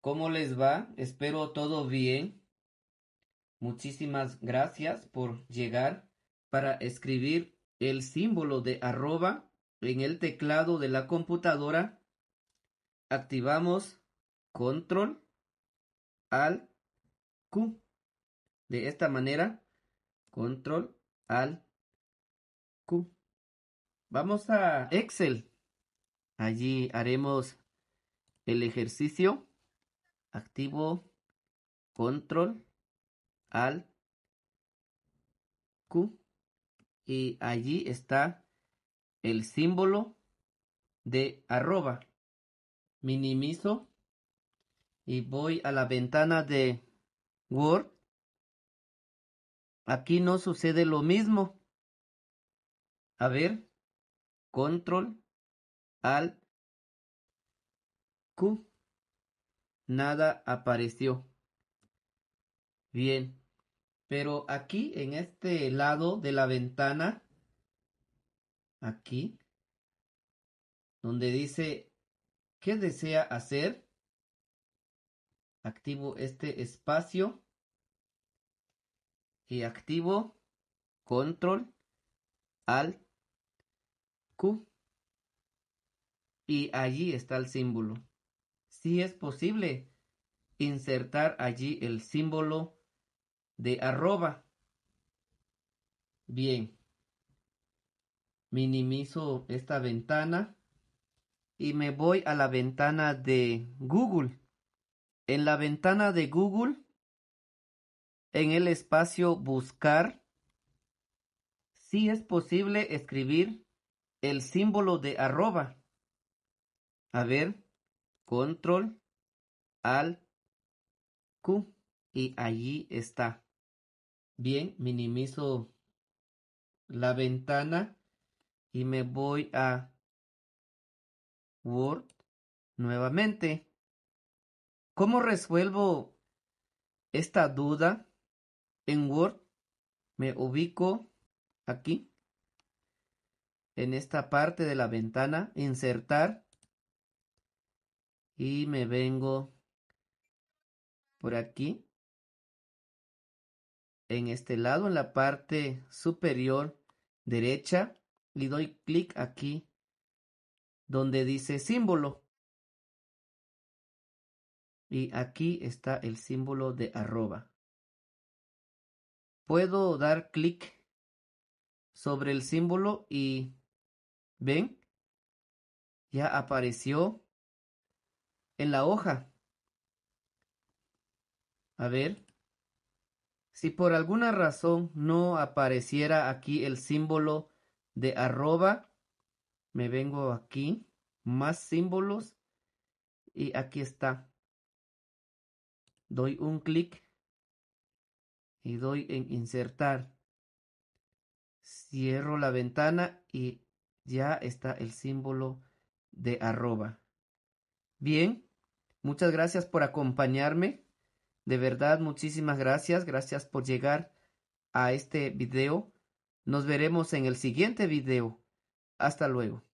¿Cómo les va? Espero todo bien. Muchísimas gracias por llegar para escribir el símbolo de arroba en el teclado de la computadora. Activamos control al Q. De esta manera, control al Q. Vamos a Excel. Allí haremos el ejercicio activo control al Q y allí está el símbolo de arroba. Minimizo y voy a la ventana de Word. Aquí no sucede lo mismo. A ver, control al Q nada apareció. Bien, pero aquí en este lado de la ventana, aquí, donde dice, ¿qué desea hacer? Activo este espacio y activo control alt Q y allí está el símbolo. Si es posible insertar allí el símbolo de arroba. Bien. Minimizo esta ventana y me voy a la ventana de Google. En la ventana de Google, en el espacio buscar, si es posible escribir el símbolo de arroba. A ver, Control al Q y allí está. Bien, minimizo la ventana y me voy a Word nuevamente. ¿Cómo resuelvo esta duda en Word? Me ubico aquí, en esta parte de la ventana, insertar y me vengo por aquí en este lado en la parte superior derecha y doy clic aquí donde dice símbolo y aquí está el símbolo de arroba puedo dar clic sobre el símbolo y ven ya apareció en la hoja. A ver. Si por alguna razón no apareciera aquí el símbolo de arroba, me vengo aquí, más símbolos, y aquí está. Doy un clic y doy en insertar. Cierro la ventana y ya está el símbolo de arroba. Bien, Muchas gracias por acompañarme. De verdad, muchísimas gracias. Gracias por llegar a este video. Nos veremos en el siguiente video. Hasta luego.